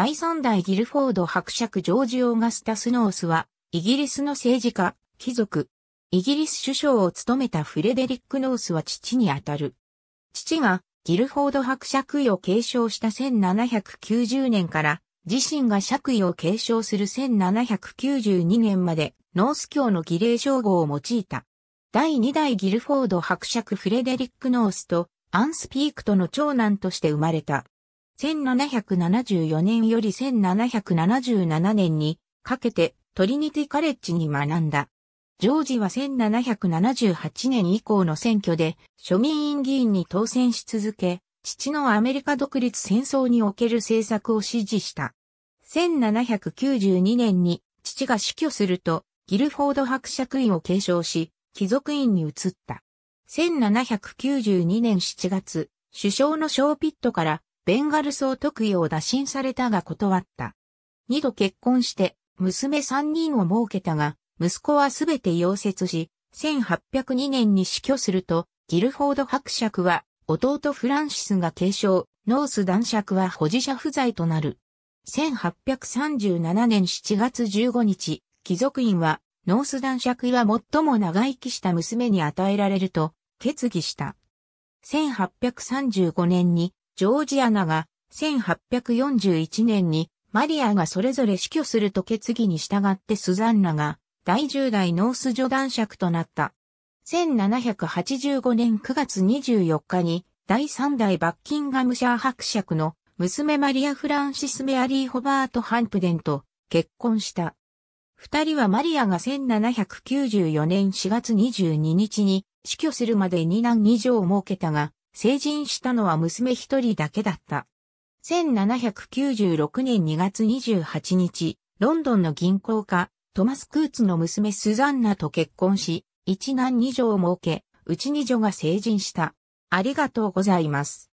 第三代ギルフォード伯爵ジョージ・オーガスタス・ノースは、イギリスの政治家、貴族、イギリス首相を務めたフレデリック・ノースは父にあたる。父がギルフォード伯爵位を継承した1790年から、自身が爵位を継承する1792年まで、ノース教の儀礼称号を用いた。第二代ギルフォード伯爵フレデリック・ノースと、アン・スピークとの長男として生まれた。1774年より1777年にかけてトリニティカレッジに学んだ。ジョージは1778年以降の選挙で庶民院議員に当選し続け、父のアメリカ独立戦争における政策を支持した。1792年に父が死去すると、ギルフォード伯爵院を継承し、貴族院に移った。1792年7月、首相のショーピットからベンガル総特位を打診されたが断った。二度結婚して、娘三人を設けたが、息子はすべて溶接し、1802年に死去すると、ギルフォード伯爵は、弟フランシスが継承、ノース男爵は保持者不在となる。1837年7月15日、貴族院は、ノース男爵は最も長生きした娘に与えられると、決議した。1835年に、ジョージアナが1841年にマリアがそれぞれ死去すると決議に従ってスザンナが第10代ノースジョダン爵となった。1785年9月24日に第3代バッキンガムシャー伯爵の娘マリア・フランシス・メアリー・ホバート・ハンプデンと結婚した。二人はマリアが1794年4月22日に死去するまで2男二女を設けたが、成人したのは娘一人だけだった。1796年2月28日、ロンドンの銀行家、トマス・クーツの娘スザンナと結婚し、一男二女を設け、うち二女が成人した。ありがとうございます。